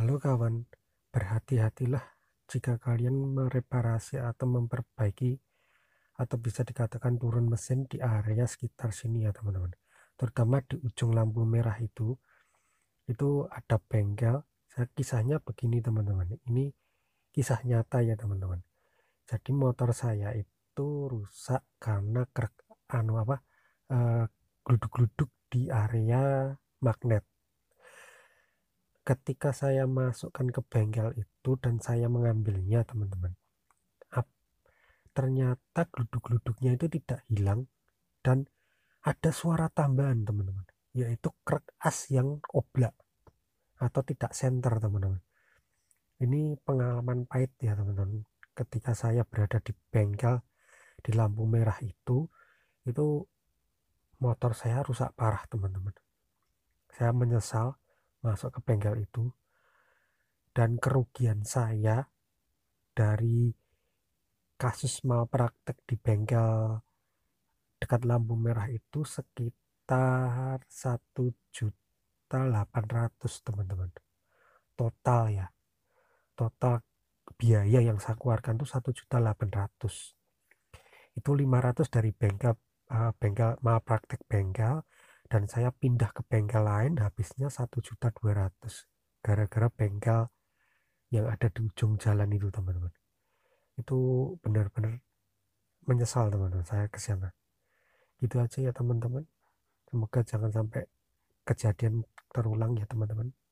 Halo kawan, berhati-hatilah jika kalian mereparasi atau memperbaiki atau bisa dikatakan turun mesin di area sekitar sini ya teman-teman. Terutama di ujung lampu merah itu, itu ada bengkel. Saya kisahnya begini teman-teman. Ini kisah nyata ya teman-teman. Jadi motor saya itu rusak karena kerk anu apa uh, eh, gluduk-gluduk di area magnet ketika saya masukkan ke bengkel itu dan saya mengambilnya teman-teman ternyata geluduk-geluduknya itu tidak hilang dan ada suara tambahan teman-teman yaitu krek as yang oblak atau tidak senter teman-teman ini pengalaman pahit ya teman-teman ketika saya berada di bengkel di lampu merah itu itu motor saya rusak parah teman-teman saya menyesal masuk ke bengkel itu dan kerugian saya dari kasus malpraktek di bengkel dekat lampu merah itu sekitar 1 juta 800 teman-teman total ya total biaya yang saya keluarkan itu 1 juta 800 itu 500 dari bengkel uh, bengkel malpraktek bengkel dan saya pindah ke bengkel lain habisnya satu juta dua ratus gara-gara bengkel yang ada di ujung jalan itu teman-teman itu benar-benar menyesal teman-teman saya ke sana gitu aja ya teman-teman semoga jangan sampai kejadian terulang ya teman-teman